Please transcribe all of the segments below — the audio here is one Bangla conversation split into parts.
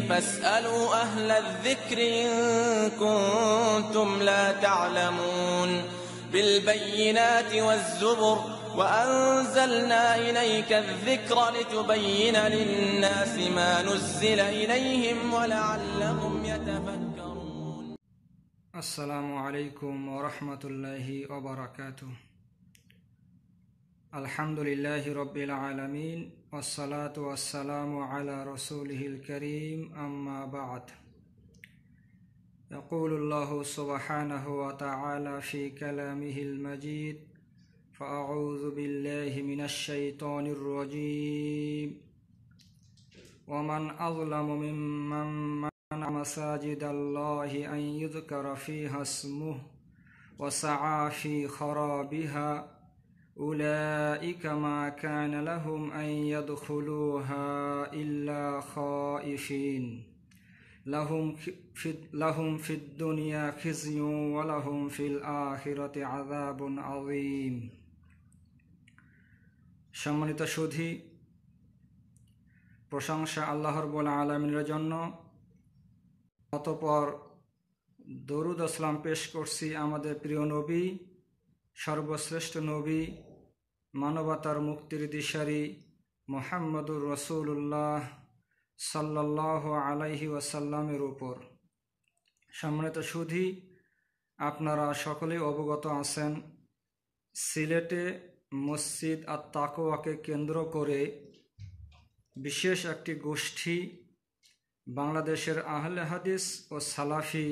فاسألوا أهل الذكر إن كنتم لا تعلمون بالبينات والزبر وأنزلنا إليك الذكر لتبين للناس ما نزل إليهم ولعلهم يتفكرون السلام عليكم ورحمة الله وبركاته الحمد لله رب العالمين والصلاة والسلام على رسوله الكريم أما بعد يقول الله سبحانه وتعالى في كلامه المجيد فأعوذ بالله من الشيطان الرجيم ومن أظلم ممن منع مساجد الله أن يذكر فيها اسمه وسعى في خرابها أولئك ما كان لهم أن يدخلوها إلا خائفين لهم في, لهم في الدنيا خزي ولهم في الآخرة عذاب عظيم সম্মানিত সুধি প্রশংসা আল্লাহর বোলা আলমিনের জন্য অতপর দরুদ আসলাম পেশ করছি আমাদের প্রিয় নবী সর্বশ্রেষ্ঠ নবী মানবতার মুক্তির দিশারি মোহাম্মদুর রসুল্লাহ সাল্লাহ আলাইহি ওয়াসাল্লামের উপর সম্মানিত সুধি আপনারা সকলেই অবগত আছেন সিলেটে মসজিদ আর তাকোয়াকে কেন্দ্র করে বিশেষ একটি গোষ্ঠী বাংলাদেশের আহলে হাদিস ও সালাফি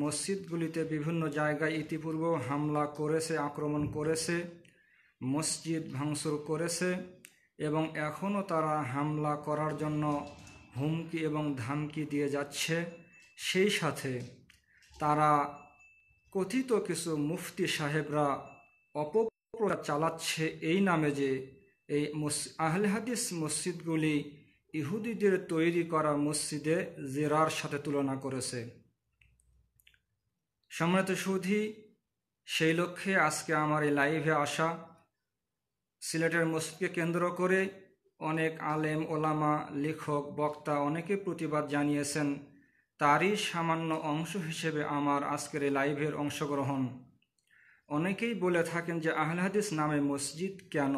মসজিদগুলিতে বিভিন্ন জায়গায় ইতিপূর্ব হামলা করেছে আক্রমণ করেছে মসজিদ ভাংসুর করেছে এবং এখনও তারা হামলা করার জন্য হুমকি এবং ধামকি দিয়ে যাচ্ছে সেই সাথে তারা কথিত কিছু মুফতি সাহেবরা অপপ্রচার চালাচ্ছে এই নামে যে এই আহলে হাদিস মসজিদগুলি ইহুদিদের তৈরি করা মসজিদে জেরার সাথে তুলনা করেছে সম্মানিত সুধি সেই লক্ষ্যে আজকে আমার এই লাইভে আসা সিলেটের মসজিদকে কেন্দ্র করে অনেক আলেম ওলামা লেখক বক্তা অনেকে প্রতিবাদ জানিয়েছেন তারই সামান্য অংশ হিসেবে আমার আজকের এই লাইভের অংশগ্রহণ অনেকেই বলে থাকেন যে আহলাহাদিস নামে মসজিদ কেন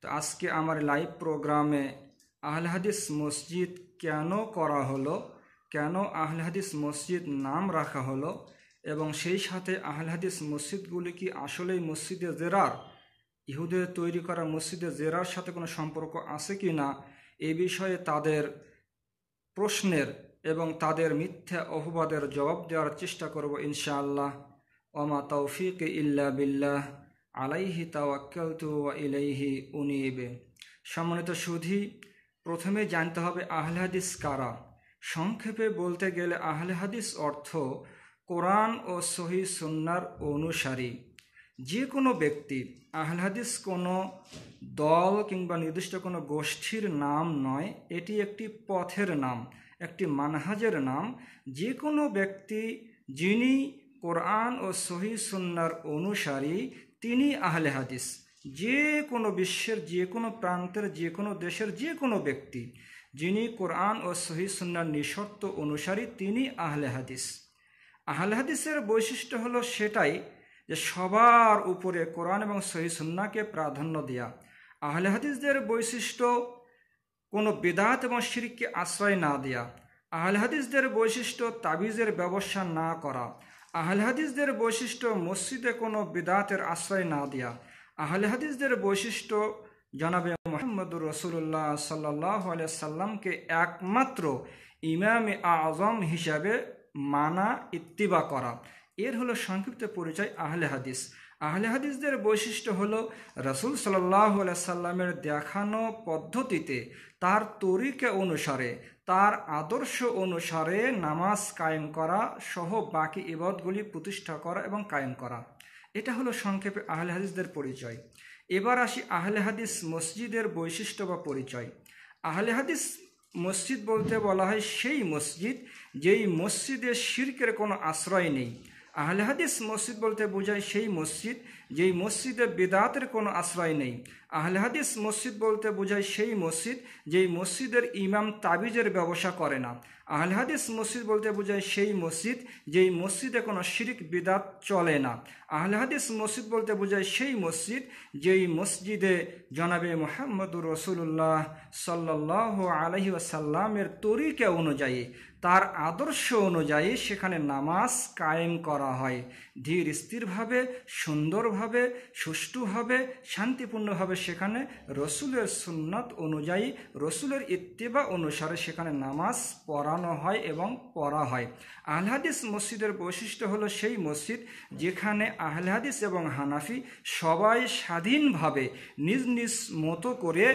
তো আজকে আমার লাইভ প্রোগ্রামে আহলাহাদিস মসজিদ কেন করা হলো কেন আহলাহাদিস মসজিদ নাম রাখা হলো এবং সেই সাথে আহল হাদিস মসজিদগুলি কি আসলেই মসজিদে জেরার ইহুদের তৈরি করা মসজিদে জেরার সাথে কোনো সম্পর্ক আছে কি না এ বিষয়ে তাদের প্রশ্নের এবং তাদের মিথ্যা অহবাদের জবাব দেওয়ার চেষ্টা করব ইনশাআল্লাহ অমা তৌফিক ইল্লা বিল্লাহ আলাইহি তাওয়াক্কালতু ওয়া ইলাইহি উনিবে সম্মানিত সুধি প্রথমে জানতে হবে আহলে হাদিস কারা সংক্ষেপে বলতে গেলে আহলে হাদিস অর্থ কোরআন ও সহি সন্ন্যার অনুসারী যে কোনো ব্যক্তি আহলাদিস কোনো দল কিংবা নির্দিষ্ট কোনো গোষ্ঠীর নাম নয় এটি একটি পথের নাম একটি মানহাজের নাম যে কোনো ব্যক্তি যিনি কোরআন ও সহি সন্ন্যার অনুসারী তিনি আহলে হাদিস যে কোনো বিশ্বের যে কোনো প্রান্তের যে কোনো দেশের যে কোনো ব্যক্তি যিনি কোরআন ও সহি সুন্নার নিঃশর্ত অনুসারী তিনি আহলে হাদিস আহলে হাদিসের বৈশিষ্ট্য হলো সেটাই যে সবার উপরে কোরআন এবং সহি সন্নাকে প্রাধান্য দেয়া আহলে হাদিসদের বৈশিষ্ট্য কোনো বেদাত এবং শিরিককে আশ্রয় না দেয়া আহলে হাদিসদের বৈশিষ্ট্য তাবিজের ব্যবসা না করা আহলে হাদিসদের বৈশিষ্ট্য মসজিদে কোনো বেদাতের আশ্রয় না দেয়া আহলে হাদিসদের বৈশিষ্ট্য জানাবে মোহাম্মদুর রসুল্লাহ সাল্লাহ সাল্লামকে একমাত্র ইমাম আজম হিসাবে মানা ইত্তিবা করা এর হলো সংক্ষিপ্ত পরিচয় আহলে হাদিস আহলে হাদিসদের বৈশিষ্ট্য হলো রসুল সাল্লাহ সাল্লামের দেখানো পদ্ধতিতে তার তরিকা অনুসারে তার আদর্শ অনুসারে নামাজ কায়েম করা সহ বাকি ইবাদগুলি প্রতিষ্ঠা করা এবং কায়েম করা এটা হলো সংক্ষেপে আহলে হাদিসদের পরিচয় এবার আসি আহলে হাদিস মসজিদের বৈশিষ্ট্য বা পরিচয় আহলে হাদিস মসজিদ বলতে বলা হয় সেই মসজিদ যেই মসজিদে শির্কের কোনো আশ্রয় নেই আহলেহাদিস মসজিদ বলতে বোঝায় সেই মসজিদ যেই মসজিদে বেদাতের কোনো আশ্রয় নেই আহলে হাদিস মসজিদ বলতে বোঝায় সেই মসজিদ যেই মসজিদের ইমাম তাবিজের ব্যবসা করে না আহলে হাদিস মসজিদ বলতে বোঝায় সেই মসজিদ যেই মসজিদে কোনো শিরিক বেদাত চলে না আহলে হাদিস মসজিদ বলতে বোঝায় সেই মসজিদ যেই মসজিদে জনাবে মোহাম্মদুর রসুল্লাহ সাল্লাহ আলহি আসাল্লামের তরিকা অনুযায়ী তার আদর্শ অনুযায়ী সেখানে নামাজ কায়েম করা হয় ধীর স্থিরভাবে সুন্দরভাবে হবে সুষ্ঠুভাবে শান্তিপূর্ণভাবে সেখানে রসুলের সুন্নত অনুযায়ী রসুলের ইত্তেবা অনুসারে সেখানে নামাজ পড়ানো হয় এবং পড়া হয় আহ্লাদিস মসজিদের বৈশিষ্ট্য হলো সেই মসজিদ যেখানে আহ্লাদিস এবং হানাফি সবাই স্বাধীনভাবে নিজ নিজ মতো করে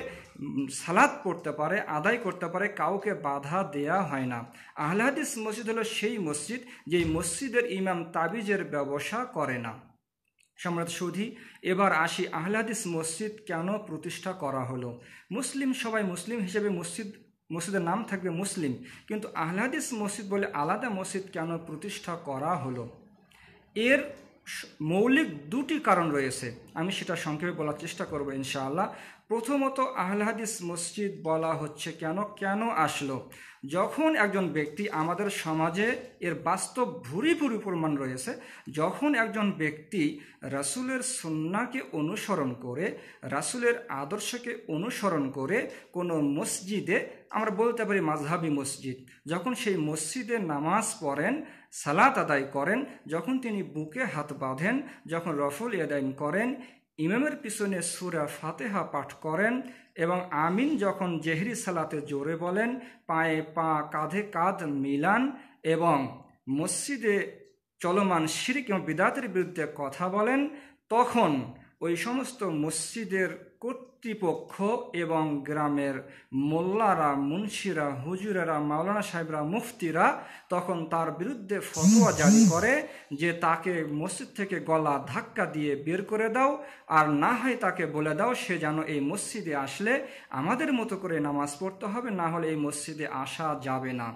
সালাদ করতে পারে আদায় করতে পারে কাউকে বাধা দেয়া হয় না আহ্লাদিস মসজিদ হলো সেই মসজিদ যেই মসজিদের ইমাম তাবিজের ব্যবসা করে না সম্রাট সুধী এবার আসি আহলাদিস মসজিদ কেন প্রতিষ্ঠা করা হলো মুসলিম সবাই মুসলিম হিসেবে মসজিদ মসজিদের নাম থাকবে মুসলিম কিন্তু আহলাদিস মসজিদ বলে আলাদা মসজিদ কেন প্রতিষ্ঠা করা হলো এর মৌলিক দুটি কারণ রয়েছে আমি সেটা সংক্ষেপে বলার চেষ্টা করব ইনশাআল্লাহ প্রথমত আহলাদিস মসজিদ বলা হচ্ছে কেন কেন আসলো যখন একজন ব্যক্তি আমাদের সমাজে এর বাস্তব ভুরি ভুরি প্রমাণ রয়েছে যখন একজন ব্যক্তি রাসুলের সন্নাকে অনুসরণ করে রাসুলের আদর্শকে অনুসরণ করে কোনো মসজিদে আমরা বলতে পারি মাঝহাবি মসজিদ যখন সেই মসজিদে নামাজ পড়েন সালাত আদায় করেন যখন তিনি বুকে হাত বাঁধেন যখন রফুল ইয়াদাইন করেন ইমামের পিছনে সুরা ফাতেহা পাঠ করেন এবং আমিন যখন জেহরি সালাতে জোরে বলেন পায়ে পা কাঁধে কাঁধ মিলান এবং মসজিদে চলমান শিরিক এবং বিদাতের বিরুদ্ধে কথা বলেন তখন ওই সমস্ত মসজিদের কর্তৃপক্ষ এবং গ্রামের মোল্লারা মুন্সিরা হুজুরেরা মাওলানা সাহেবরা মুফতিরা তখন তার বিরুদ্ধে ফতোয়া জারি করে যে তাকে মসজিদ থেকে গলা ধাক্কা দিয়ে বের করে দাও আর না হয় তাকে বলে দাও সে যেন এই মসজিদে আসলে আমাদের মতো করে নামাজ পড়তে হবে না হলে এই মসজিদে আসা যাবে না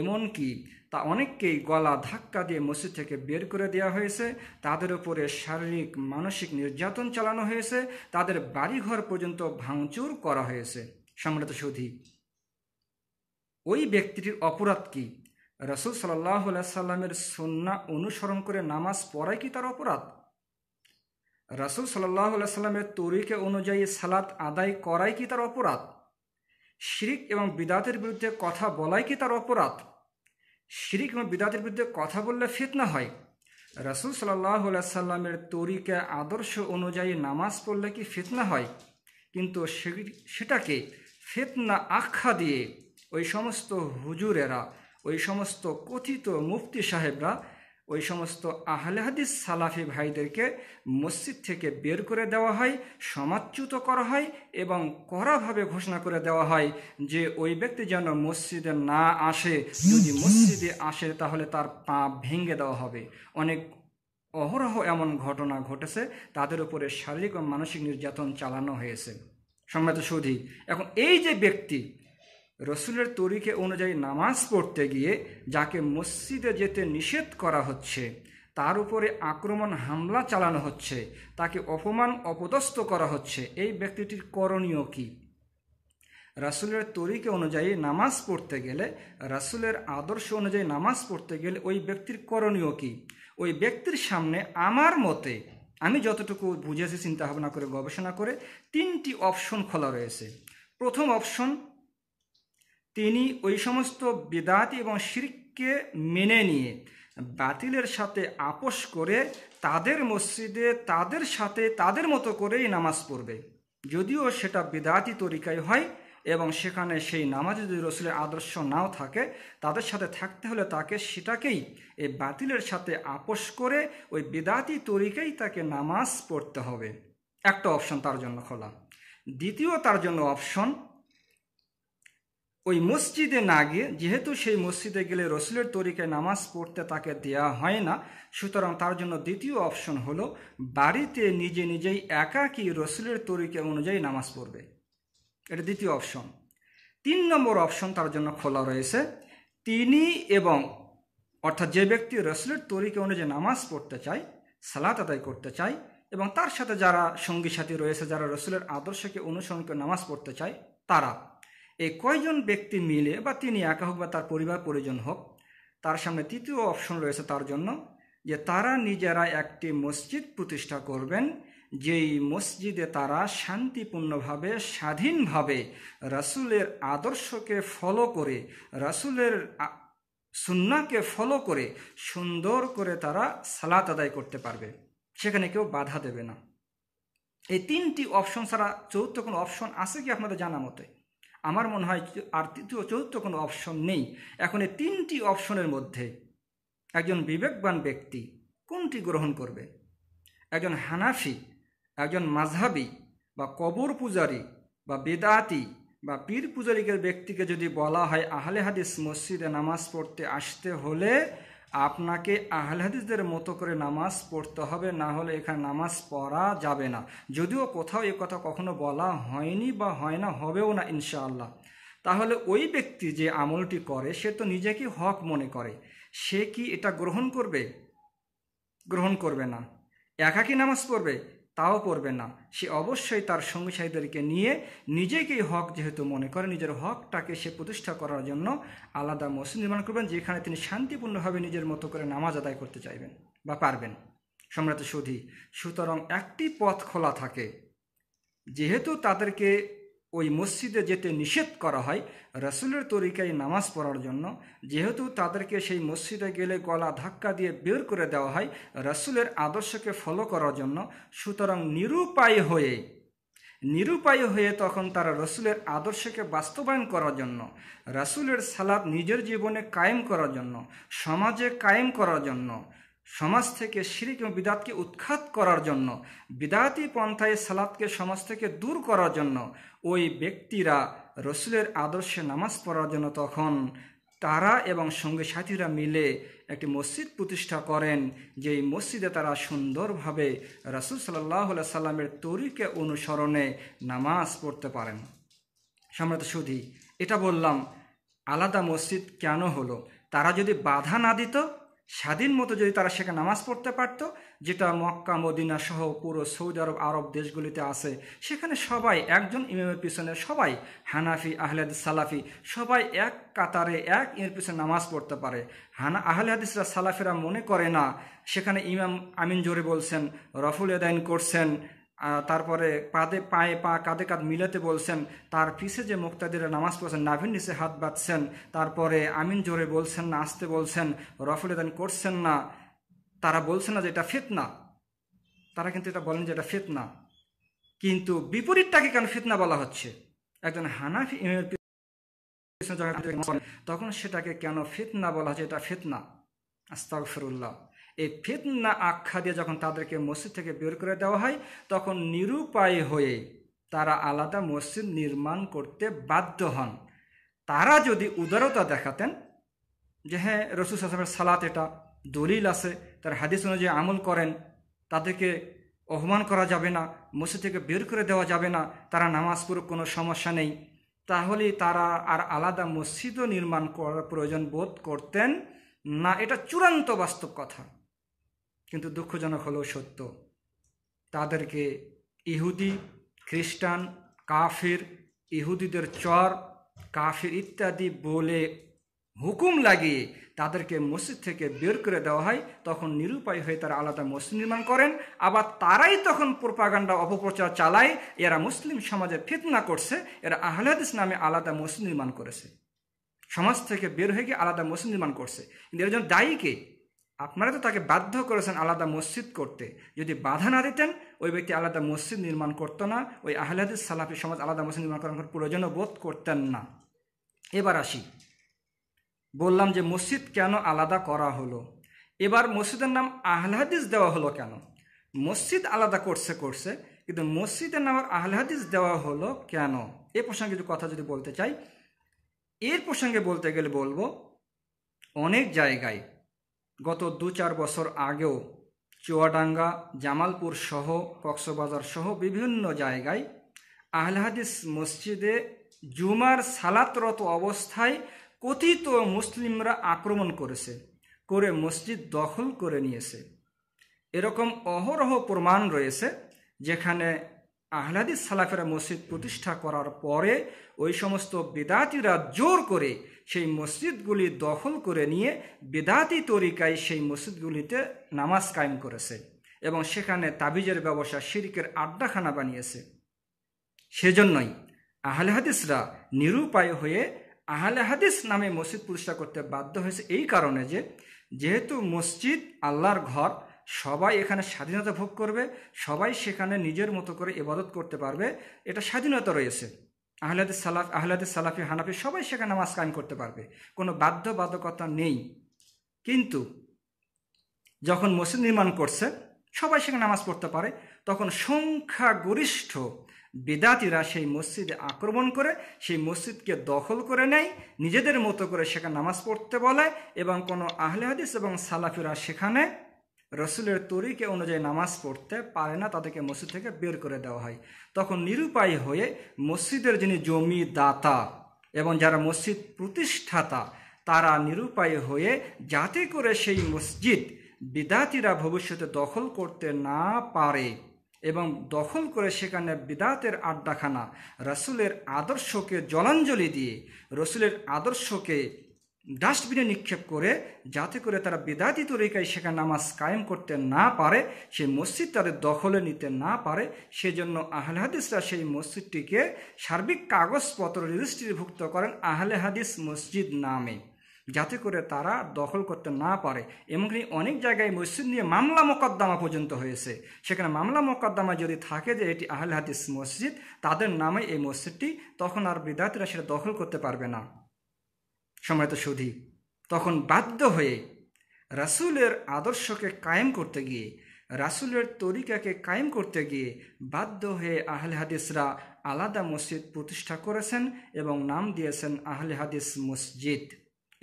এমনকি তা অনেককেই গলা ধাক্কা দিয়ে মসজিদ থেকে বের করে দেওয়া হয়েছে তাদের উপরে শারীরিক মানসিক নির্যাতন চালানো হয়েছে তাদের বাড়িঘর পর্যন্ত ভাঙচুর করা হয়েছে সম্রাট সৌধী ওই ব্যক্তিটির অপরাধ কী রসুল সাল্লাহ সাল্লামের সন্না অনুসরণ করে নামাজ পড়ায় কি তার অপরাধ রসুল সাল্লাহ সাল্লামের তরিকে অনুযায়ী সালাত আদায় করায় কি তার অপরাধ শিরিক এবং বিদাতের বিরুদ্ধে কথা বলাই কি তার অপরাধ শিরিক এবং বিদাতের বিরুদ্ধে কথা বললে ফিতনা হয় রাসুল সাল্লাহ সাল্লামের তরিকা আদর্শ অনুযায়ী নামাজ পড়লে কি ফিতনা হয় কিন্তু সেটাকে ফেতনা আখ্যা দিয়ে ওই সমস্ত হুজুরেরা ওই সমস্ত কথিত মুফতি সাহেবরা ওই সমস্ত আহলে হাদিস সালাফি ভাইদেরকে মসজিদ থেকে বের করে দেওয়া হয় সমাচ্যুত করা হয় এবং কড়াভাবে ঘোষণা করে দেওয়া হয় যে ওই ব্যক্তি যেন মসজিদে না আসে যদি মসজিদে আসে তাহলে তার পা ভেঙে দেওয়া হবে অনেক অহরহ এমন ঘটনা ঘটেছে তাদের উপরে শারীরিক ও মানসিক নির্যাতন চালানো হয়েছে সম্রাট সুধী এখন এই যে ব্যক্তি রসুলের তরিকে অনুযায়ী নামাজ পড়তে গিয়ে যাকে মসজিদে যেতে নিষেধ করা হচ্ছে তার উপরে আক্রমণ হামলা চালানো হচ্ছে তাকে অপমান অপদস্থ করা হচ্ছে এই ব্যক্তিটির করণীয় কী রাসুলের তরিকে অনুযায়ী নামাজ পড়তে গেলে রাসুলের আদর্শ অনুযায়ী নামাজ পড়তে গেলে ওই ব্যক্তির করণীয় কী ওই ব্যক্তির সামনে আমার মতে আমি যতটুকু বুঝেছি চিন্তা ভাবনা করে গবেষণা করে তিনটি অপশন খোলা রয়েছে প্রথম অপশন তিনি ওই সমস্ত বেদাতি এবং শিরিককে মেনে নিয়ে বাতিলের সাথে আপোষ করে তাদের মসজিদে তাদের সাথে তাদের মতো করেই নামাজ পড়বে যদিও সেটা বেদাতি তরিকায় হয় এবং সেখানে সেই নামাজ যদি রসুলের আদর্শ নাও থাকে তাদের সাথে থাকতে হলে তাকে সেটাকেই এই বাতিলের সাথে আপোষ করে ওই বেদাতি তরিকেই তাকে নামাজ পড়তে হবে একটা অপশন তার জন্য খোলা দ্বিতীয় তার জন্য অপশন ওই মসজিদে না গিয়ে যেহেতু সেই মসজিদে গেলে রসুলের তরিকে নামাজ পড়তে তাকে দেয়া হয় না সুতরাং তার জন্য দ্বিতীয় অপশন হল বাড়িতে নিজে নিজেই একাকী রসুলের তরিকে অনুযায়ী নামাজ পড়বে এটা দ্বিতীয় অপশন তিন নম্বর অপশন তার জন্য খোলা রয়েছে তিনি এবং অর্থাৎ যে ব্যক্তি রসুলের তরিকে অনুযায়ী নামাজ পড়তে চায় সালাত আদায় করতে চায় এবং তার সাথে যারা সঙ্গী সাথী রয়েছে যারা রসুলের আদর্শকে অনুসরণ করে নামাজ পড়তে চায় তারা এই কয়জন ব্যক্তি মিলে বা তিনি একা হোক বা তার পরিবার পরিজন হোক তার সামনে তৃতীয় অপশন রয়েছে তার জন্য যে তারা নিজেরা একটি মসজিদ প্রতিষ্ঠা করবেন যেই মসজিদে তারা শান্তিপূর্ণভাবে স্বাধীনভাবে রাসুলের আদর্শকে ফলো করে রাসুলের সুন্নাকে ফলো করে সুন্দর করে তারা সালাত আদায় করতে পারবে সেখানে কেউ বাধা দেবে না এই তিনটি অপশন ছাড়া চৌদ্দ কোনো অপশন আছে কি আপনাদের জানা মতে আমার মনে হয় আর তৃতীয় চতুর্থ কোনো অপশন নেই এখন এই তিনটি অপশনের মধ্যে একজন বিবেকবান ব্যক্তি কোনটি গ্রহণ করবে একজন হানাফি একজন মাঝহাবি বা কবর পূজারি বা বেদাতি বা পীর পূজারিকের ব্যক্তিকে যদি বলা হয় আহলে হাদিস মসজিদে নামাজ পড়তে আসতে হলে আপনাকে আহলাদিসদের মতো করে নামাজ পড়তে হবে না হলে এখানে নামাজ পড়া যাবে না যদিও কোথাও এ কথা কখনো বলা হয়নি বা হয় না হবেও না ইনশাআল্লাহ তাহলে ওই ব্যক্তি যে আমলটি করে সে তো নিজেকে হক মনে করে সে কি এটা গ্রহণ করবে গ্রহণ করবে না একাকি নামাজ পড়বে তাও করবে না সে অবশ্যই তার সঙ্গীসাথীদেরকে নিয়ে নিজেকেই হক যেহেতু মনে করে নিজের হকটাকে সে প্রতিষ্ঠা করার জন্য আলাদা মসজিদ নির্মাণ করবেন যেখানে তিনি শান্তিপূর্ণভাবে নিজের মতো করে নামাজ আদায় করতে চাইবেন বা পারবেন সম্রাট সুধী সুতরাং একটি পথ খোলা থাকে যেহেতু তাদেরকে ওই মসজিদে যেতে নিষেধ করা হয় রসুলের তরিকায় নামাজ পড়ার জন্য যেহেতু তাদেরকে সেই মসজিদে গেলে গলা ধাক্কা দিয়ে বের করে দেওয়া হয় রসুলের আদর্শকে ফলো করার জন্য সুতরাং নিরুপায় হয়ে নিরুপায় হয়ে তখন তারা রসুলের আদর্শকে বাস্তবায়ন করার জন্য রসুলের সালাদ নিজের জীবনে কায়েম করার জন্য সমাজে কায়েম করার জন্য সমাজ থেকে শিরিক এবং বিদাতকে উৎখাত করার জন্য বিদাতি পন্থায় সালাদকে সমাজ থেকে দূর করার জন্য ওই ব্যক্তিরা রসুলের আদর্শে নামাজ পড়ার জন্য তখন তারা এবং সঙ্গে সাথীরা মিলে একটি মসজিদ প্রতিষ্ঠা করেন যেই মসজিদে তারা সুন্দরভাবে রসুল সাল্লাহ সাল্লামের তরিকে অনুসরণে নামাজ পড়তে পারেন সম্রাট সুধী এটা বললাম আলাদা মসজিদ কেন হলো তারা যদি বাধা না দিত স্বাধীন মতো যদি তারা সেখানে নামাজ পড়তে পারত যেটা মক্কা মদিনা সহ পুরো সৌদি আরব আরব দেশগুলিতে আছে সেখানে সবাই একজন ইমামের পিছনে সবাই হানাফি আহলেদ সালাফি সবাই এক কাতারে এক ইমের পিছনে নামাজ পড়তে পারে হানা আহলে সালাফিরা মনে করে না সেখানে ইমাম আমিন জোরে বলছেন রফুল এদাইন করছেন তারপরে পাদে পায়ে পা কাঁধে কাঁধ মিলাতে বলছেন তার পিছে যে মুক্তাদিরা নামাজ পড়ছেন নাভিন নিচে হাত বাঁধছেন তারপরে আমিন জোরে বলছেন না আসতে বলছেন রফলেদান করছেন না তারা বলছেন না যে এটা ফিতনা তারা কিন্তু এটা বলেন যে এটা ফিতনা কিন্তু বিপরীতটাকে কেন ফিতনা বলা হচ্ছে একজন হানাফি তখন সেটাকে কেন ফিতনা বলা হচ্ছে এটা ফিতনা ফেরুল্লাহ এই ফিতনা আখ্যা দিয়ে যখন তাদেরকে মসজিদ থেকে বের করে দেওয়া হয় তখন নিরুপায় হয়ে তারা আলাদা মসজিদ নির্মাণ করতে বাধ্য হন তারা যদি উদারতা দেখাতেন যে হ্যাঁ রসুল আসলামের সালাত এটা দলিল আছে তার হাদিস অনুযায়ী আমল করেন তাদেরকে অপমান করা যাবে না মসজিদ থেকে বের করে দেওয়া যাবে না তারা নামাজ পড়ুক কোনো সমস্যা নেই তাহলে তারা আর আলাদা মসজিদও নির্মাণ করার প্রয়োজন বোধ করতেন না এটা চূড়ান্ত বাস্তব কথা কিন্তু দুঃখজনক হলেও সত্য তাদেরকে ইহুদি খ্রিস্টান কাফির ইহুদিদের চর কাফির ইত্যাদি বলে হুকুম লাগিয়ে তাদেরকে মসজিদ থেকে বের করে দেওয়া হয় তখন নিরুপায় হয়ে তারা আলাদা মসজিদ নির্মাণ করেন আবার তারাই তখন প্রপাগান্ডা অপপ্রচার চালায় এরা মুসলিম সমাজে ফিতনা করছে এরা আহলাদিস নামে আলাদা মসজিদ নির্মাণ করেছে সমাজ থেকে বের হয়ে গিয়ে আলাদা মসজিদ নির্মাণ করছে কিন্তু এর জন্য দায়ী কে আপনারা তো তাকে বাধ্য করেছেন আলাদা মসজিদ করতে যদি বাধা না দিতেন ওই ব্যক্তি আলাদা মসজিদ নির্মাণ করতো না ওই আহলাদিস সালাফি সমাজ আলাদা মসজিদ নির্মাণ করার প্রয়োজনও বোধ করতেন না এবার আসি বললাম যে মসজিদ কেন আলাদা করা হলো এবার মসজিদের নাম আহলাদিস দেওয়া হলো কেন মসজিদ আলাদা করছে করছে কিন্তু মসজিদের নাম আহলাদিস দেওয়া হলো কেন এ প্রসঙ্গে কিছু কথা যদি বলতে চাই এর প্রসঙ্গে বলতে গেলে বলবো অনেক জায়গায় গত দু চার বছর আগেও চুয়াডাঙ্গা জামালপুর সহ কক্সবাজার সহ বিভিন্ন জায়গায় আহলাহাদিস মসজিদে জুমার সালাতরত অবস্থায় কথিত মুসলিমরা আক্রমণ করেছে করে মসজিদ দখল করে নিয়েছে এরকম অহরহ প্রমাণ রয়েছে যেখানে আহলাদি সালাফেরা মসজিদ প্রতিষ্ঠা করার পরে ওই সমস্ত বেদাতিরা জোর করে সেই মসজিদগুলি দখল করে নিয়ে বেদাতি তরিকায় সেই মসজিদগুলিতে নামাজ কায়েম করেছে এবং সেখানে তাবিজের ব্যবসা শিরিকের আড্ডাখানা বানিয়েছে সেজন্যই আহলে হাদিসরা নিরুপায় হয়ে আহলে হাদিস নামে মসজিদ প্রতিষ্ঠা করতে বাধ্য হয়েছে এই কারণে যে যেহেতু মসজিদ আল্লাহর ঘর সবাই এখানে স্বাধীনতা ভোগ করবে সবাই সেখানে নিজের মতো করে ইবাদত করতে পারবে এটা স্বাধীনতা রয়েছে আহলাদে সালাফ আহলাদে সালাফি হানাফি সবাই সেখানে নামাজ কায়েম করতে পারবে কোনো বাধ্যবাধকতা নেই কিন্তু যখন মসজিদ নির্মাণ করছে সবাই সেখানে নামাজ পড়তে পারে তখন সংখ্যাগরিষ্ঠ বেদাতিরা সেই মসজিদে আক্রমণ করে সেই মসজিদকে দখল করে নেয় নিজেদের মতো করে সেখানে নামাজ পড়তে বলে এবং কোনো আহলে হাদিস এবং সালাফিরা সেখানে রসুলের তরিকে অনুযায়ী নামাজ পড়তে পারে না তাদেরকে মসজিদ থেকে বের করে দেওয়া হয় তখন নিরুপায় হয়ে মসজিদের যিনি জমিদাতা এবং যারা মসজিদ প্রতিষ্ঠাতা তারা নিরুপায় হয়ে যাতে করে সেই মসজিদ বিদাতিরা ভবিষ্যতে দখল করতে না পারে এবং দখল করে সেখানে বিদাতের আড্ডাখানা রসুলের আদর্শকে জলাঞ্জলি দিয়ে রসুলের আদর্শকে ডাস্টবিনে নিক্ষেপ করে যাতে করে তারা বেদাতি তরিকায় সেখানে নামাজ কায়েম করতে না পারে সেই মসজিদ তাদের দখলে নিতে না পারে সেজন্য আহলে হাদিসরা সেই মসজিদটিকে সার্বিক কাগজপত্র রেজিস্ট্রিভুক্ত করেন আহলে হাদিস মসজিদ নামে যাতে করে তারা দখল করতে না পারে এমনকি অনেক জায়গায় মসজিদ নিয়ে মামলা মোকদ্দমা পর্যন্ত হয়েছে সেখানে মামলা মোকদ্দমা যদি থাকে যে এটি আহলে হাদিস মসজিদ তাদের নামে এই মসজিদটি তখন আর বিদ্যার্থীরা সেটা দখল করতে পারবে না সম্মানিত সুধী তখন বাধ্য হয়ে রাসুলের আদর্শকে কায়েম করতে গিয়ে রাসুলের তরিকাকে কায়েম করতে গিয়ে বাধ্য হয়ে আহলে হাদিসরা আলাদা মসজিদ প্রতিষ্ঠা করেছেন এবং নাম দিয়েছেন আহলে হাদিস মসজিদ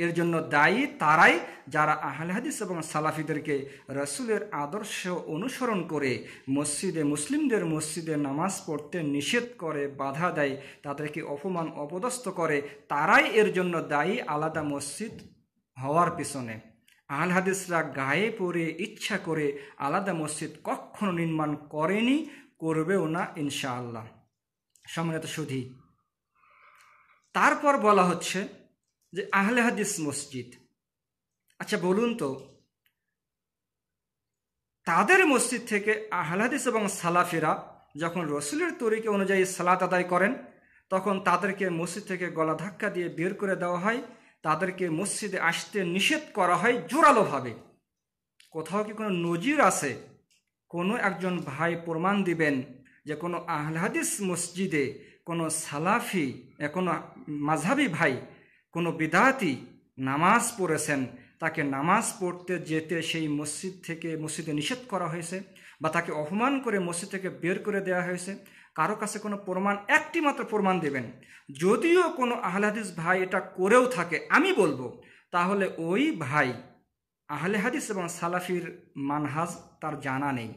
এর জন্য দায়ী তারাই যারা আহলে হাদিস এবং সালাফিদেরকে রসুলের আদর্শ অনুসরণ করে মসজিদে মুসলিমদের মসজিদে নামাজ পড়তে নিষেধ করে বাধা দেয় তাদেরকে অপমান অপদস্থ করে তারাই এর জন্য দায়ী আলাদা মসজিদ হওয়ার পিছনে আহল হাদিসরা গায়ে পড়ে ইচ্ছা করে আলাদা মসজিদ কখনো নির্মাণ করেনি করবেও না ইনশাআল্লাহ সম্মানিত সুধী তারপর বলা হচ্ছে যে আহলে হাদিস মসজিদ আচ্ছা বলুন তো তাদের মসজিদ থেকে আহলাদিস এবং সালাফিরা যখন রসুলের তরিকে অনুযায়ী সালাত আদায় করেন তখন তাদেরকে মসজিদ থেকে গলা ধাক্কা দিয়ে বের করে দেওয়া হয় তাদেরকে মসজিদে আসতে নিষেধ করা হয় জোরালোভাবে কোথাও কি কোনো নজির আছে কোনো একজন ভাই প্রমাণ দিবেন যে কোনো আহলাদিস মসজিদে কোনো সালাফি কোনো মাঝাবি ভাই কোনো বিদাতি নামাজ পড়েছেন তাকে নামাজ পড়তে যেতে সেই মসজিদ থেকে মসজিদে নিষেধ করা হয়েছে বা তাকে অপমান করে মসজিদ থেকে বের করে দেওয়া হয়েছে কারো কাছে কোনো প্রমাণ একটি মাত্র প্রমাণ দেবেন যদিও কোনো আহলাদিস ভাই এটা করেও থাকে আমি বলবো তাহলে ওই ভাই আহলে হাদিস এবং সালাফির মানহাজ তার জানা নেই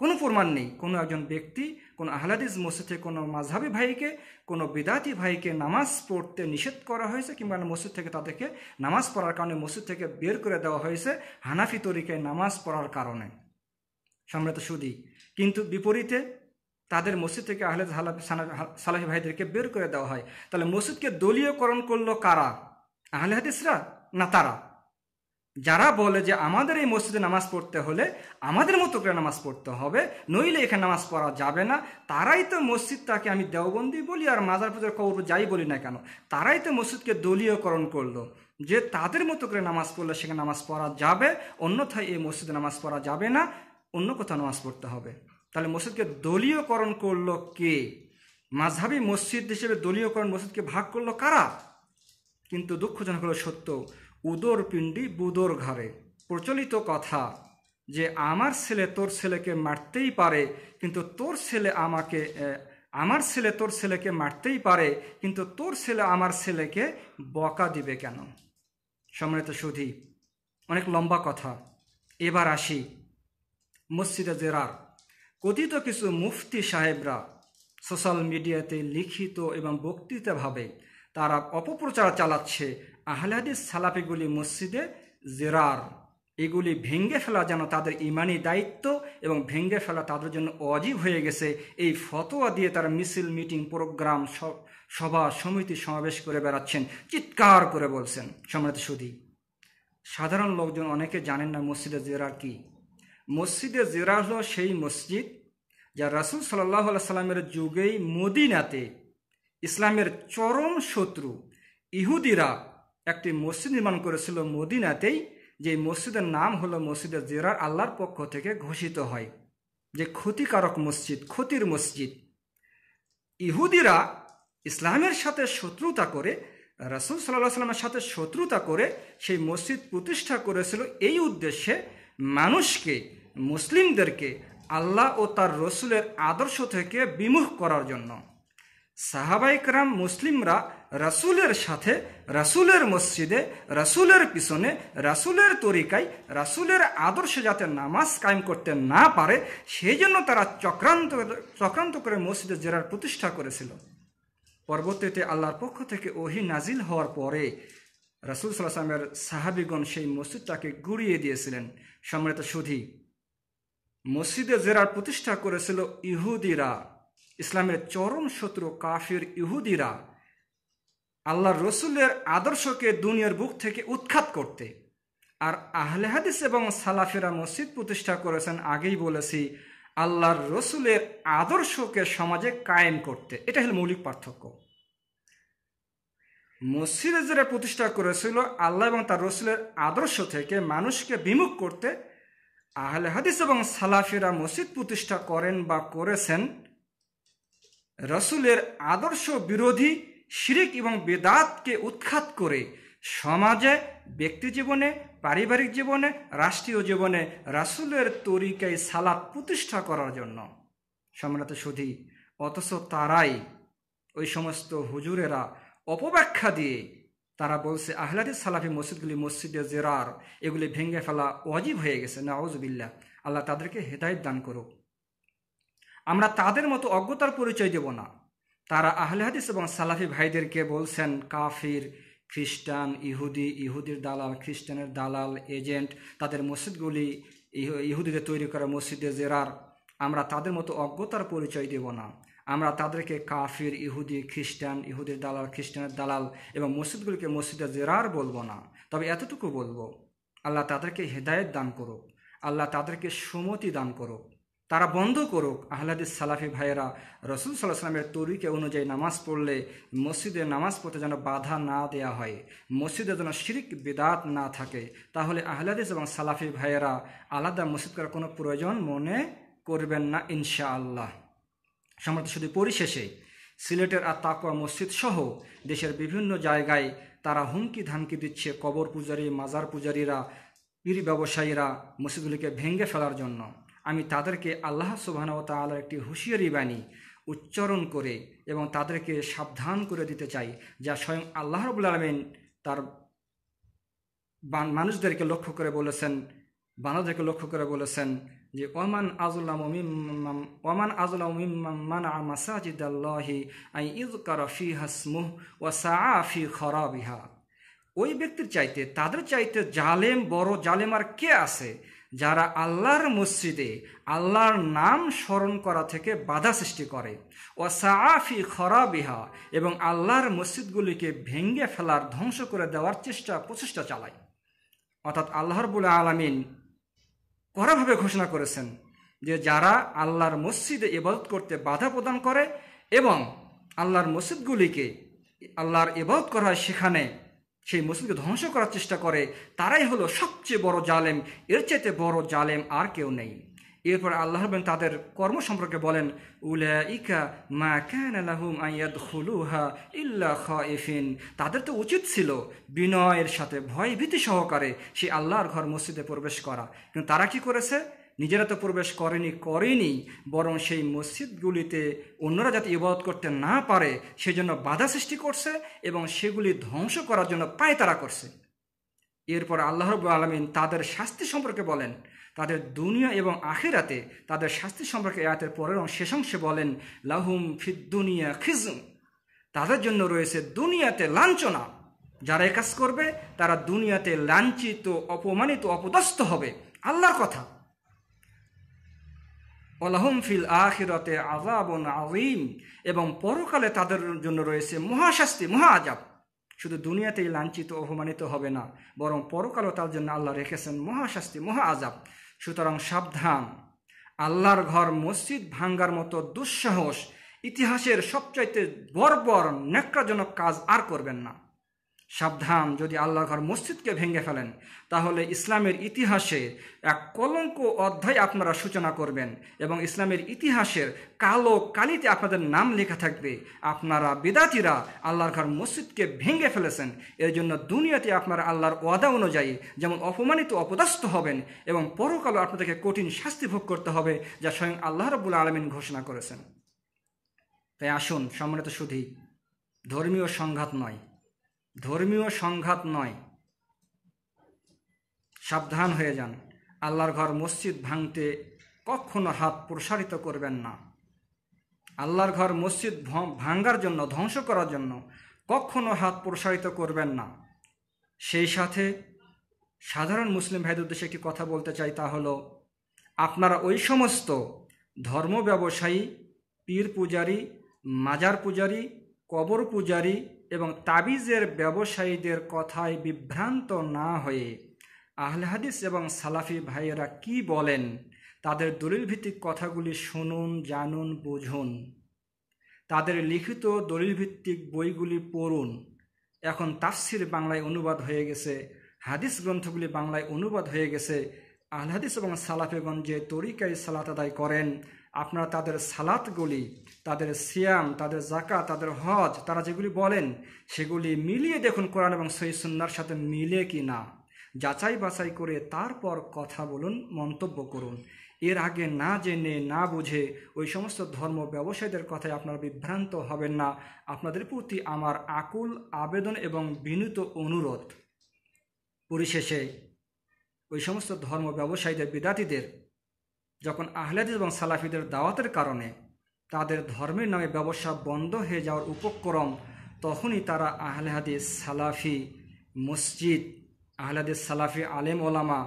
কোনো প্রমাণ নেই কোনো একজন ব্যক্তি কোনো আহলাদিস মসজিদে কোনো মাঝহাবি ভাইকে কোনো বিদাতি ভাইকে নামাজ পড়তে নিষেধ করা হয়েছে কিংবা মসজিদ থেকে তাদেরকে নামাজ পড়ার কারণে মসজিদ থেকে বের করে দেওয়া হয়েছে হানাফি তরিকায় নামাজ পড়ার কারণে সম্রাত সুদী কিন্তু বিপরীতে তাদের মসজিদ থেকে আহলেদ সালাহি ভাইদেরকে বের করে দেওয়া হয় তাহলে মসজিদকে দলীয়করণ করলো কারা আহলে হাদিসরা না তারা যারা বলে যে আমাদের এই মসজিদে নামাজ পড়তে হলে আমাদের মতো করে নামাজ পড়তে হবে নইলে এখানে নামাজ পড়া যাবে না তারাই তো মসজিদটাকে আমি দেওবন্দি বলি আর মাজার পুজোর কবর যাই বলি না কেন তারাই তো মসজিদকে দলীয়করণ করলো যে তাদের মতো করে নামাজ পড়লে সেখানে নামাজ পড়া যাবে অন্যথায় এই মসজিদে নামাজ পড়া যাবে না অন্য কোথাও নামাজ পড়তে হবে তাহলে মসজিদকে দলীয়করণ করলো কে মাঝহাবি মসজিদ হিসেবে দলীয়করণ মসজিদকে ভাগ করলো কারা কিন্তু দুঃখজনক হলো সত্য উদর পিণ্ডি বুদোর ঘরে প্রচলিত কথা যে আমার ছেলে তোর ছেলেকে মারতেই পারে কিন্তু তোর ছেলে আমাকে আমার ছেলে তোর ছেলেকে মারতেই পারে কিন্তু তোর ছেলে আমার ছেলেকে বকা দিবে কেন সম্মানিত সুধি অনেক লম্বা কথা এবার আসি মসজিদে জেরার কথিত কিছু মুফতি সাহেবরা সোশ্যাল মিডিয়াতে লিখিত এবং বক্তৃতাভাবে তারা অপপ্রচার চালাচ্ছে আহলাদিস সালাফিগুলি মসজিদে জেরার এগুলি ভেঙ্গে ফেলা যেন তাদের ইমানি দায়িত্ব এবং ভেঙ্গে ফেলা তাদের জন্য অজীব হয়ে গেছে এই ফতোয়া দিয়ে তারা মিছিল মিটিং প্রোগ্রাম সভা সমিতি সমাবেশ করে বেড়াচ্ছেন চিৎকার করে বলছেন সম্রাট সুদী সাধারণ লোকজন অনেকে জানেন না মসজিদে জেরার কি মসজিদে জেরার হল সেই মসজিদ যা রাসুল সাল্লাহ সাল্লামের যুগেই মদিনাতে ইসলামের চরম শত্রু ইহুদিরা একটি মসজিদ নির্মাণ করেছিল মদিনাতেই যে মসজিদের নাম হলো মসজিদে জেরার আল্লাহর পক্ষ থেকে ঘোষিত হয় যে ক্ষতিকারক মসজিদ ক্ষতির মসজিদ ইহুদিরা ইসলামের সাথে শত্রুতা করে রাসুল সাল্লাহ সাল্লামের সাথে শত্রুতা করে সেই মসজিদ প্রতিষ্ঠা করেছিল এই উদ্দেশ্যে মানুষকে মুসলিমদেরকে আল্লাহ ও তার রসুলের আদর্শ থেকে বিমুখ করার জন্য সাহাবাইকরাম মুসলিমরা রাসুলের সাথে রাসুলের মসজিদে রাসুলের পিছনে রাসুলের তরিকায় রাসুলের আদর্শে যাতে নামাজ কায়েম করতে না পারে সেই জন্য তারা চক্রান্ত চক্রান্ত করে মসজিদে জেরার প্রতিষ্ঠা করেছিল পরবর্তীতে আল্লাহর পক্ষ থেকে ওহি নাজিল হওয়ার পরে রাসুল সাল্লামের সাহাবিগণ সেই মসজিদটাকে গুড়িয়ে দিয়েছিলেন সম্রাট সুধী মসজিদে জেরার প্রতিষ্ঠা করেছিল ইহুদিরা ইসলামের চরম শত্রু কাফির ইহুদিরা আল্লাহ রসুলের আদর্শকে দুনিয়ার বুক থেকে উৎখাত করতে আর আহলে হাদিস এবং সালাফেরা মসজিদ প্রতিষ্ঠা করেছেন আগেই বলেছি আল্লাহর রসুলের আদর্শকে সমাজে কায়েম করতে এটা হল মৌলিক পার্থক্য মসজিদে যারা প্রতিষ্ঠা করেছিল আল্লাহ এবং তার রসুলের আদর্শ থেকে মানুষকে বিমুখ করতে আহলে হাদিস এবং সালাফেরা মসজিদ প্রতিষ্ঠা করেন বা করেছেন রসুলের আদর্শ বিরোধী শিরিক এবং বেদাতকে উৎখাত করে সমাজে ব্যক্তি জীবনে পারিবারিক জীবনে রাষ্ট্রীয় জীবনে রাসুলের তরিকায় সালাত প্রতিষ্ঠা করার জন্য সম্রাট শুধু অথচ তারাই ওই সমস্ত হুজুরেরা অপব্যাখ্যা দিয়ে তারা বলছে আহলাদি সালাফি মসজিদগুলি মসজিদে জেরার এগুলি ভেঙে ফেলা অজীব হয়ে গেছে না আউজবিল্লা আল্লাহ তাদেরকে হেদায়ত দান করুক আমরা তাদের মতো অজ্ঞতার পরিচয় দেব না তারা আহলে হাদিস এবং সালাফি ভাইদেরকে বলছেন কাফির খ্রিস্টান ইহুদি ইহুদির দালাল খ্রিস্টানের দালাল এজেন্ট তাদের মসজিদগুলি ইহুদিদের তৈরি করা মসজিদে জেরার আমরা তাদের মতো অজ্ঞতার পরিচয় দেব না আমরা তাদেরকে কাফির ইহুদি খ্রিস্টান ইহুদির দালাল খ্রিস্টানের দালাল এবং মসজিদগুলিকে মসজিদে জেরার বলবো না তবে এতটুকু বলবো আল্লাহ তাদেরকে হেদায়ত দান করুক আল্লাহ তাদেরকে সুমতি দান করুক তারা বন্ধ করুক আহ্লাদিস সালাফি ভাইয়েরা রসুল সাল্লাহ সাল্লামের তরিকে অনুযায়ী নামাজ পড়লে মসজিদে নামাজ পড়তে যেন বাধা না দেয়া হয় মসজিদে যেন শিরিক বিদাত না থাকে তাহলে আহলাদিস এবং সালাফি ভাইয়েরা আলাদা মসজিদ করার কোনো প্রয়োজন মনে করবেন না ইনশাআল্লাহ সমর্থ শুধু পরিশেষে সিলেটের আর তাকুয়া মসজিদ সহ দেশের বিভিন্ন জায়গায় তারা হুমকি ধামকি দিচ্ছে কবর পূজারী মাজার পূজারীরা পীর ব্যবসায়ীরা মসজিদগুলিকে ভেঙে ফেলার জন্য আমি তাদেরকে আল্লাহ সুবাহানও তালার একটি হুঁশিয়ারি বাণী উচ্চারণ করে এবং তাদেরকে সাবধান করে দিতে চাই যা স্বয়ং আল্লাহ রবুল আলমিন তার মানুষদেরকে লক্ষ্য করে বলেছেন বানাদেরকে লক্ষ্য করে বলেছেন যে ওমান আজুল্লাম ওমান আজুল্লাম মান মাসাজিদ আই ইজ কারফি হাসমুহ ও সাফি খরাবিহা ওই ব্যক্তির চাইতে তাদের চাইতে জালেম বড় জালেম আর কে আছে যারা আল্লাহর মসজিদে আল্লাহর নাম স্মরণ করা থেকে বাধা সৃষ্টি করে ও সাফি খরাবিহা এবং আল্লাহর মসজিদগুলিকে ভেঙ্গে ফেলার ধ্বংস করে দেওয়ার চেষ্টা প্রচেষ্টা চালায় অর্থাৎ আল্লাহর বলে আলামিন কড়াভাবে ঘোষণা করেছেন যে যারা আল্লাহর মসজিদে ইবাদত করতে বাধা প্রদান করে এবং আল্লাহর মসজিদগুলিকে আল্লাহর ইবাদত করা সেখানে সেই মুসলিমকে ধ্বংস করার চেষ্টা করে তারাই হলো সবচেয়ে বড় জালেম এর চাইতে বড় জালেম আর কেউ নেই এরপর আল্লাহ রবেন তাদের কর্ম সম্পর্কে বলেন উলা ইকা মা ক্যানালাহুম আয়াদ ইফিন তাদের তো উচিত ছিল বিনয়ের সাথে ভয় ভীতি সহকারে সেই আল্লাহর ঘর মসজিদে প্রবেশ করা কিন্তু তারা কি করেছে নিজেরা তো প্রবেশ করেনি করেনি বরং সেই মসজিদগুলিতে অন্যরা যাতে ইবাদত করতে না পারে সেজন্য বাধা সৃষ্টি করছে এবং সেগুলি ধ্বংস করার জন্য পায়তারা করছে এরপর আল্লাহ রব আলমিন তাদের শাস্তি সম্পর্কে বলেন তাদের দুনিয়া এবং আখেরাতে তাদের শাস্তি সম্পর্কে আয়াতের পরের শেষ অংশে বলেন লাহুম ফিদ দুনিয়া খিজুম তাদের জন্য রয়েছে দুনিয়াতে লাঞ্ছনা যারা কাজ করবে তারা দুনিয়াতে লাঞ্ছিত অপমানিত অপদস্থ হবে আল্লাহর কথা ওলাহম ফিল আখিরতে আজাবন আজিম এবং পরকালে তাদের জন্য রয়েছে মহাশাস্তি মহা আজাব শুধু দুনিয়াতেই লাঞ্ছিত অপমানিত হবে না বরং পরকালও তার জন্য আল্লাহ রেখেছেন মহাশাস্তি মহা আজাব সুতরাং সাবধান আল্লাহর ঘর মসজিদ ভাঙ্গার মতো দুঃসাহস ইতিহাসের সবচাইতে বর্বর ন্যাক্রাজনক কাজ আর করবেন না সাবধান যদি আল্লাহর ঘর মসজিদকে ভেঙে ফেলেন তাহলে ইসলামের ইতিহাসে এক কলঙ্ক অধ্যায় আপনারা সূচনা করবেন এবং ইসলামের ইতিহাসের কালো কালিতে আপনাদের নাম লেখা থাকবে আপনারা বেদাতিরা আল্লাহর ঘর মসজিদকে ভেঙে ফেলেছেন এর জন্য দুনিয়াতে আপনারা আল্লাহর ওয়াদা অনুযায়ী যেমন অপমানিত অপদস্ত হবেন এবং পরকালও আপনাদেরকে কঠিন শাস্তি ভোগ করতে হবে যা স্বয়ং আল্লাহ রবুল আলমিন ঘোষণা করেছেন তাই আসুন সম্মানিত শুধু ধর্মীয় সংঘাত নয় ধর্মীয় সংঘাত নয় সাবধান হয়ে যান আল্লাহর ঘর মসজিদ ভাঙতে কখনো হাত প্রসারিত করবেন না আল্লাহর ঘর মসজিদ ভাঙ্গার জন্য ধ্বংস করার জন্য কখনো হাত প্রসারিত করবেন না সেই সাথে সাধারণ মুসলিম ভাইদের উদ্দেশ্যে একটি কথা বলতে চাই তা হলো আপনারা ওই সমস্ত ধর্ম ব্যবসায়ী পীর পূজারী মাজার পূজারী কবর পূজারি এবং তাবিজের ব্যবসায়ীদের কথায় বিভ্রান্ত না হয়ে আহলহাদিস এবং সালাফি ভাইয়েরা কি বলেন তাদের দলিলভিত্তিক কথাগুলি শুনুন জানুন বুঝুন তাদের লিখিত দলিলভিত্তিক বইগুলি পড়ুন এখন তাফসির বাংলায় অনুবাদ হয়ে গেছে হাদিস গ্রন্থগুলি বাংলায় অনুবাদ হয়ে গেছে আহলাদিস এবং সালাফেগঞ্জ যে তরিকায় সালাত আদায় করেন আপনারা তাদের সালাতগুলি তাদের সিয়াম তাদের জাকা তাদের হজ তারা যেগুলি বলেন সেগুলি মিলিয়ে দেখুন কোরআন এবং সহিসুন্নার সাথে মিলে কি না যাচাই বাছাই করে তারপর কথা বলুন মন্তব্য করুন এর আগে না জেনে না বুঝে ওই সমস্ত ধর্ম ব্যবসায়ীদের কথায় আপনারা বিভ্রান্ত হবেন না আপনাদের প্রতি আমার আকুল আবেদন এবং বিনীত অনুরোধ পরিশেষে ওই সমস্ত ধর্ম ব্যবসায়ীদের বিদাতিদের যখন আহলেদ এবং সালাফিদের দাওয়াতের কারণে তাদের ধর্মের নামে ব্যবসা বন্ধ হয়ে যাওয়ার উপক্রম তখনই তারা আহলে সালাফি মসজিদ আহলাদিস সালাফি আলেম ওলামা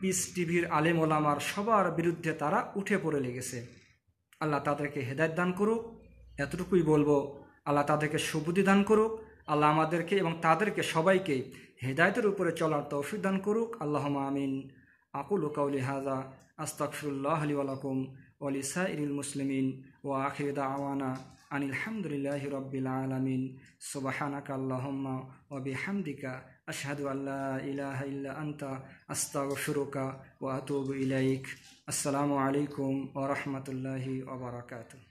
পিস টিভির আলেম ওলামার সবার বিরুদ্ধে তারা উঠে পড়ে লেগেছে আল্লাহ তাদেরকে হেদায়ত দান করুক এতটুকুই বলবো আল্লাহ তাদেরকে সুবুদ্ধি দান করুক আল্লাহ আমাদেরকে এবং তাদেরকে সবাইকে হেদায়তের উপরে চলার তৌফিক দান করুক আল্লাহ আমিন আকুল কাউলি হাজা أستغفر الله لي ولكم ولسائر المسلمين وآخر دعوانا أن الحمد لله رب العالمين سبحانك اللهم وبحمدك أشهد أن لا إله إلا أنت أستغفرك وأتوب إليك السلام عليكم ورحمة الله وبركاته